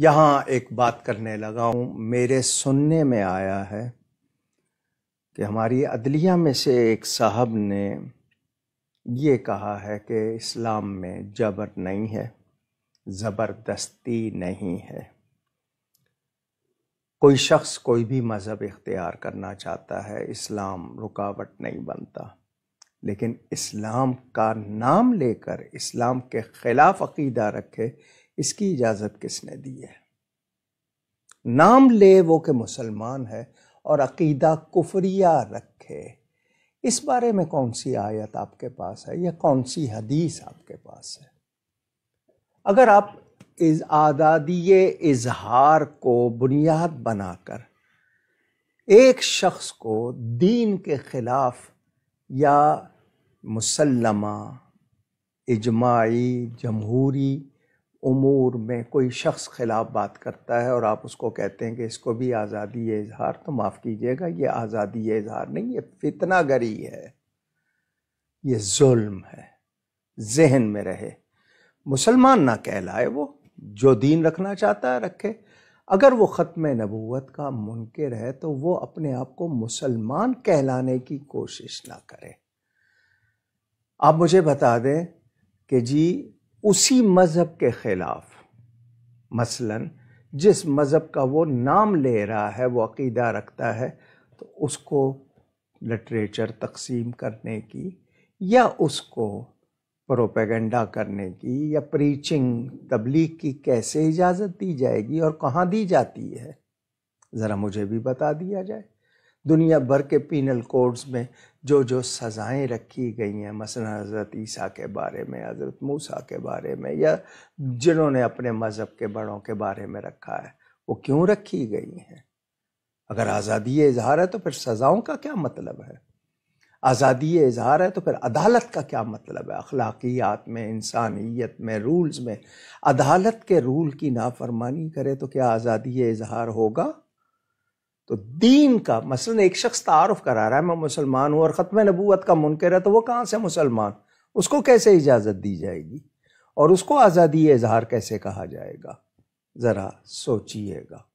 यहाँ एक बात करने लगा हूँ मेरे सुनने में आया है कि हमारी अदलिया में से एक साहब ने ये कहा है कि इस्लाम में जबर नहीं है ज़बरदस्ती नहीं है कोई शख्स कोई भी मज़हब इख्तियार करना चाहता है इस्लाम रुकावट नहीं बनता लेकिन इस्लाम का नाम लेकर इस्लाम के ख़िलाफ़ अकीदा रखे इसकी इजाज़त किसने दी है नाम ले वो कि मुसलमान है और अकीदा कुफरिया रखे इस बारे में कौन सी आयत आपके पास है या कौन सी हदीस आपके पास है अगर आप इस आदादी इजहार को बुनियाद बनाकर एक शख्स को दीन के ख़िलाफ़ या मुसलमा इजमाही जमहूरी उमूर में कोई शख्स ख़िलाफ़ बात करता है और आप उसको कहते हैं कि इसको भी आज़ादी इजहार तो माफ़ कीजिएगा ये आज़ादी इजहार नहीं ये फितना गरी है ये जुल्म है जहन में रहे मुसलमान ना कहलाए वो जो दीन रखना चाहता है रखे अगर वो ख़त्म नबूत का मुनकर है तो वो अपने आप को मुसलमान कहलाने की कोशिश ना करे आप मुझे बता दें कि जी उसी मज़हब के ख़िलाफ़ मसलन जिस मज़हब का वो नाम ले रहा है वो अकीदा रखता है तो उसको लिटरेचर तकसीम करने की या उसको प्रोपेगेंडा करने की या प्रीचिंग तबलीग की कैसे इजाज़त दी जाएगी और कहाँ दी जाती है ज़रा मुझे भी बता दिया जाए दुनिया भर के पीनल कोड्स में जो जो सज़ाएं रखी गई हैं मसला हज़रत ईसा के बारे में हज़रत मूसा के बारे में या जिन्होंने अपने मज़हब के बड़ों के बारे में रखा है वो क्यों रखी गई हैं अगर आज़ादी इजहार है तो फिर सज़ाओं का क्या मतलब है आज़ादी इजहार है तो फिर अदालत का क्या मतलब है अखलाकियात में इंसानियत में रूल्स में अदालत के रूल की नाफरमानी करे तो क्या आज़ादी इजहार होगा तो दीन का मसलन एक शख्स तारफ़ करा रहा है मैं मुसलमान हूँ और ख़त्म नबूत का मुनकर है तो वो कहाँ से मुसलमान उसको कैसे इजाज़त दी जाएगी और उसको आज़ादी इजहार कैसे कहा जाएगा ज़रा सोचिएगा